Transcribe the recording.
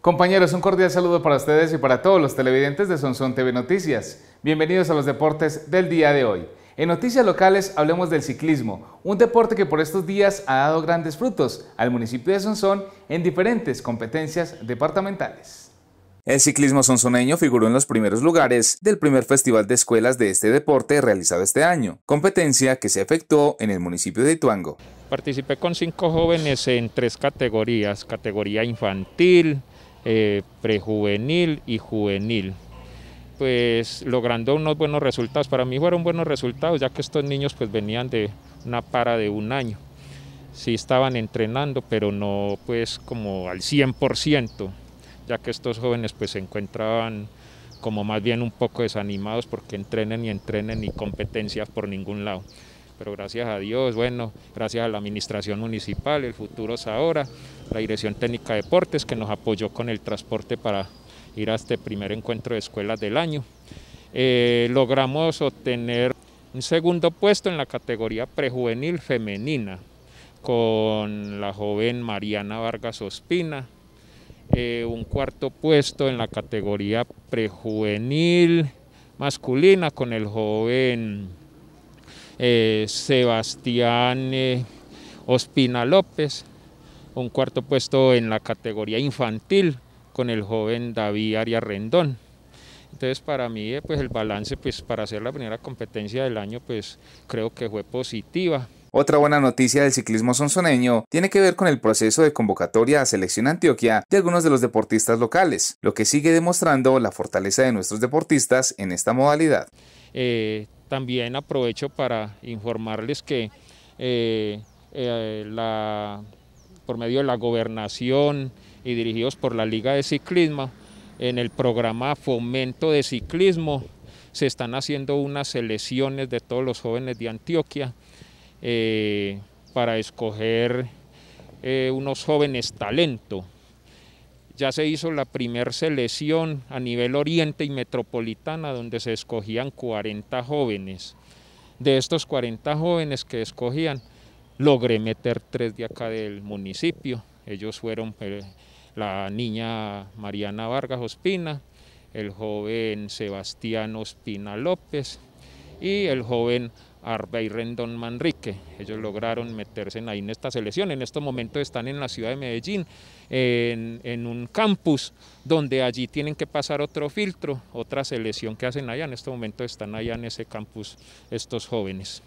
Compañeros, un cordial saludo para ustedes y para todos los televidentes de Sonson TV Noticias. Bienvenidos a los deportes del día de hoy. En noticias locales hablemos del ciclismo, un deporte que por estos días ha dado grandes frutos al municipio de Sonson en diferentes competencias departamentales. El ciclismo sonsoneño figuró en los primeros lugares del primer festival de escuelas de este deporte realizado este año, competencia que se efectuó en el municipio de Ituango. Participé con cinco jóvenes en tres categorías, categoría infantil, eh, prejuvenil y juvenil. Pues logrando unos buenos resultados. Para mí fueron buenos resultados, ya que estos niños pues venían de una para de un año. Sí estaban entrenando, pero no pues como al 100%, ya que estos jóvenes pues se encontraban como más bien un poco desanimados porque entrenen y entrenen y competencias por ningún lado pero gracias a Dios, bueno, gracias a la administración municipal, el futuro es ahora, la Dirección Técnica de Deportes que nos apoyó con el transporte para ir a este primer encuentro de escuelas del año. Eh, logramos obtener un segundo puesto en la categoría prejuvenil femenina con la joven Mariana Vargas Ospina, eh, un cuarto puesto en la categoría prejuvenil masculina con el joven eh, Sebastián eh, Ospina López, un cuarto puesto en la categoría infantil con el joven David Arias Rendón. Entonces para mí eh, pues, el balance pues para hacer la primera competencia del año pues creo que fue positiva. Otra buena noticia del ciclismo sonzoneño tiene que ver con el proceso de convocatoria a Selección Antioquia de algunos de los deportistas locales, lo que sigue demostrando la fortaleza de nuestros deportistas en esta modalidad. También aprovecho para informarles que eh, eh, por medio de la gobernación y dirigidos por la Liga de Ciclismo, en el programa Fomento de Ciclismo se están haciendo unas selecciones de todos los jóvenes de Antioquia eh, para escoger unos jóvenes talentos ya se hizo la primer selección a nivel oriente y metropolitana donde se escogían 40 jóvenes. De estos 40 jóvenes que escogían, logré meter tres de acá del municipio. Ellos fueron eh, la niña Mariana Vargas Ospina, el joven Sebastián Ospina López y el joven Arbey Rendón Manrique. Ellos lograron meterse en ahí en esta selección. En estos momentos están en la ciudad de Medellín, en, en, un campus donde allí tienen que pasar otro filtro, otra selección que hacen allá. En este momento están allá en ese campus estos jóvenes.